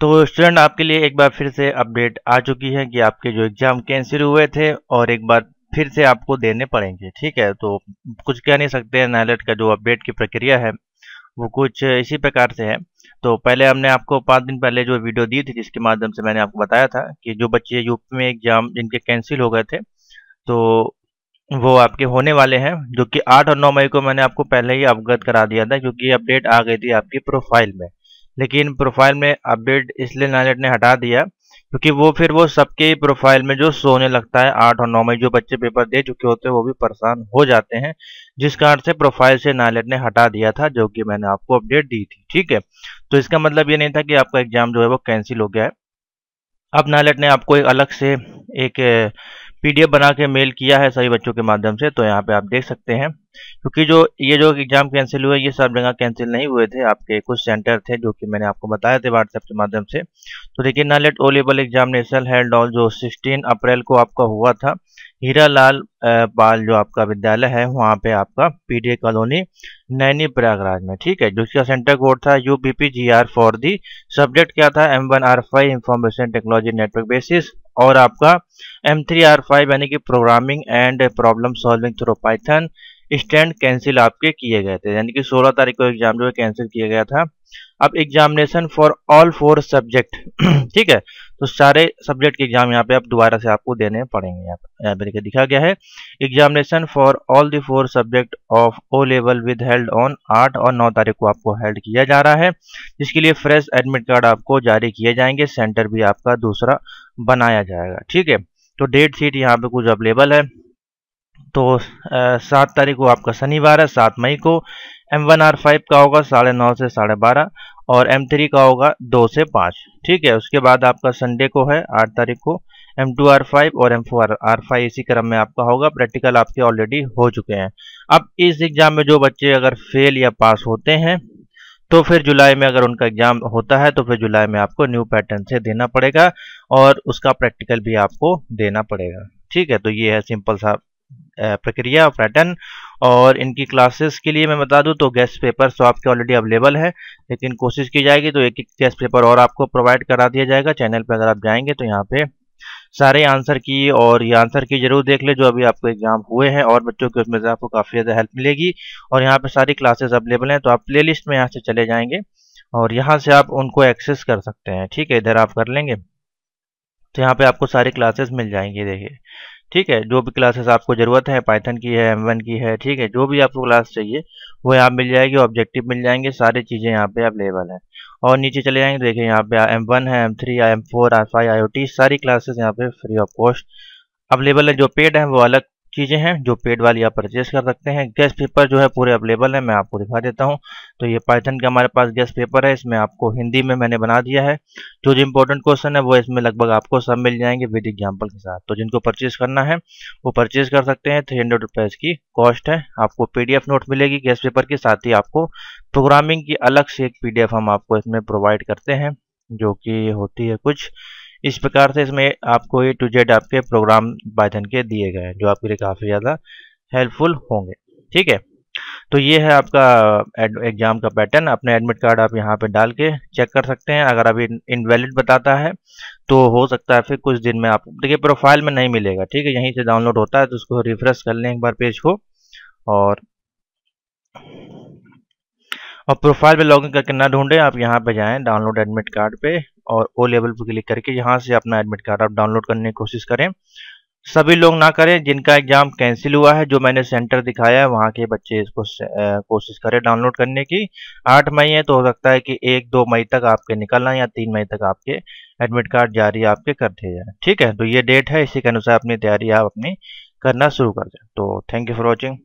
तो स्टूडेंट आपके लिए एक बार फिर से अपडेट आ चुकी है कि आपके जो एग्ज़ाम कैंसिल हुए थे और एक बार फिर से आपको देने पड़ेंगे ठीक है तो कुछ कह नहीं सकते हैं नायलट का जो अपडेट की प्रक्रिया है वो कुछ इसी प्रकार से है तो पहले हमने आपको पाँच दिन पहले जो वीडियो दी थी जिसके माध्यम से मैंने आपको बताया था कि जो बच्चे यूपी में एग्ज़ाम जिनके कैंसिल हो गए थे तो वो आपके होने वाले हैं जो कि आठ और नौ मई को मैंने आपको पहले ही अवगत करा दिया था क्योंकि अपडेट आ गई थी आपकी प्रोफाइल में लेकिन प्रोफाइल में अपडेट इसलिए नाइलेट ने हटा दिया क्योंकि वो फिर वो सबके प्रोफाइल में जो सोने लगता है आठ और नौ में जो बच्चे पेपर दे चुके होते हैं वो भी परेशान हो जाते हैं जिस कारण से प्रोफाइल से नाइलेट ने हटा दिया था जो कि मैंने आपको अपडेट दी थी ठीक है तो इसका मतलब ये नहीं था कि आपका एग्जाम जो है वो कैंसिल हो गया है अब नाइलेट ने आपको एक अलग से एक पीडीएफ बना के मेल किया है सभी बच्चों के माध्यम से तो यहाँ पे आप देख सकते हैं क्योंकि जो ये जो एग्जाम कैंसिल हुए ये सब जगह कैंसिल नहीं हुए थे आपके कुछ सेंटर थे जो कि मैंने आपको बताया थे व्हाट्सएप के माध्यम से तो देखिए ना let O level examination held all जो सिक्सटीन अप्रैल को आपका हुआ था हीरा लाल पाल जो आपका विद्यालय है वहाँ पे आपका पी कॉलोनी नैनी प्रयागराज में ठीक है जिसका सेंटर कोड था U P G R for the subject क्या था M one R five information technology network basis और आपका एम थ्री आर फाइव यानी कि programming and problem solving through Python stand cancel आपके किए गए थे यानी कि 16 तारीख को एग्जाम जो है कैंसिल किया गया था अब examination for all four subject ठीक है तो सारे सब्जेक्ट के एग्जाम यहाँ पे अब दोबारा से आपको देने पड़ेंगे यहाँ पर यहाँ पे दिखा गया है examination for all the four subject of O level with held on आठ और नौ तारीख को आपको हेल्ड किया जा रहा है जिसके लिए फ्रेश एडमिट कार्ड आपको जारी किए जाएंगे सेंटर भी आपका दूसरा बनाया जाएगा ठीक है तो डेट शीट यहाँ पे कुछ अवेलेबल है तो सात तारीख को आपका शनिवार है सात मई को एम वन आर फाइव का होगा साढ़े नौ से साढ़े बारह और एम थ्री का होगा दो से पाँच ठीक है उसके बाद आपका संडे को है आठ तारीख को एम टू आर फाइव और एम फोर आर फाइव इसी क्रम में आपका होगा प्रैक्टिकल आपके ऑलरेडी हो चुके हैं अब इस एग्ज़ाम में जो बच्चे अगर फेल या पास होते हैं तो फिर जुलाई में अगर उनका एग्जाम होता है तो फिर जुलाई में आपको न्यू पैटर्न से देना पड़ेगा और उसका प्रैक्टिकल भी आपको देना पड़ेगा ठीक है तो ये है सिंपल सा प्रक्रिया पैटर्न और इनकी क्लासेस के लिए मैं बता दूं तो गेस्ट पेपर तो आपके ऑलरेडी अवेलेबल है लेकिन कोशिश की जाएगी तो एक एक गेस्ट पेपर और आपको प्रोवाइड करा दिया जाएगा चैनल पर अगर आप जाएंगे तो यहाँ पे सारे आंसर की और ये आंसर की जरूर देख ले जो अभी आपको एग्जाम हुए हैं और बच्चों के उसमें से आपको काफ़ी ज़्यादा हेल्प मिलेगी और यहाँ पे सारी क्लासेस अवेलेबल हैं तो आप प्ले में यहाँ से चले जाएंगे और यहाँ से आप उनको एक्सेस कर सकते हैं ठीक है इधर आप कर लेंगे तो यहाँ पे आपको सारी क्लासेस मिल जाएंगी देखिए ठीक है जो भी क्लासेस आपको ज़रूरत है पाइथन की है एम की है ठीक है जो भी आपको क्लास चाहिए वो यहाँ मिल जाएगी ऑब्जेक्टिव मिल जाएंगे सारी चीज़ें यहाँ पे अवेलेबल है और नीचे चले जाएंगे देखें यहाँ पे एम वन है M three M four I five I सारी क्लासेस यहाँ पे फ्री ऑफ कॉस्ट अवेलेबल है जो पेड है वो अलग चीज़ें हैं जो पेड वाली आप परचेस कर सकते हैं गैस पेपर जो है पूरे अवेलेबल है मैं आपको दिखा देता हूँ तो ये पाइथन के हमारे पास गैस पेपर है इसमें आपको हिंदी में मैंने बना दिया है जो जो इंपॉर्टेंट क्वेश्चन है वो इसमें लगभग आपको सब मिल जाएंगे विद एग्जाम्पल के साथ तो जिनको परचेज करना है वो परचेज कर सकते हैं थ्री हंड्रेड रुपीज़ की कॉस्ट है आपको पी नोट मिलेगी गैस पेपर के साथ ही आपको प्रोग्रामिंग की अलग से एक पी हम आपको इसमें प्रोवाइड करते हैं जो कि होती है कुछ इस प्रकार से इसमें आपको ए टू जेड आपके प्रोग्राम पाइथन के दिए गए हैं जो आपके लिए काफ़ी ज़्यादा हेल्पफुल होंगे ठीक है तो ये है आपका एग्जाम का पैटर्न अपने एडमिट कार्ड आप यहाँ पे डाल के चेक कर सकते हैं अगर अभी इनवैलिड बताता है तो हो सकता है फिर कुछ दिन में आप देखिए प्रोफाइल में नहीं मिलेगा ठीक है यहीं से डाउनलोड होता है तो उसको रिफ्रेश कर लें एक बार पेज को और और प्रोफाइल पे लॉगिन करके ना ढूंढें आप यहाँ पे जाएं डाउनलोड एडमिट कार्ड पे और ओ लेवल पर क्लिक करके यहाँ से अपना एडमिट कार्ड आप डाउनलोड करने की कोशिश करें सभी लोग ना करें जिनका एग्जाम कैंसिल हुआ है जो मैंने सेंटर दिखाया है वहाँ के बच्चे इसको कोशिश करें डाउनलोड करने की आठ मई है तो हो सकता है कि एक दो मई तक आपके निकलना या तीन मई तक आपके एडमिट कार्ड जारी आपके कर दिए जाए ठीक है तो ये डेट है इसी के अनुसार अपनी तैयारी आप अपनी करना शुरू कर दें तो थैंक यू फॉर वॉचिंग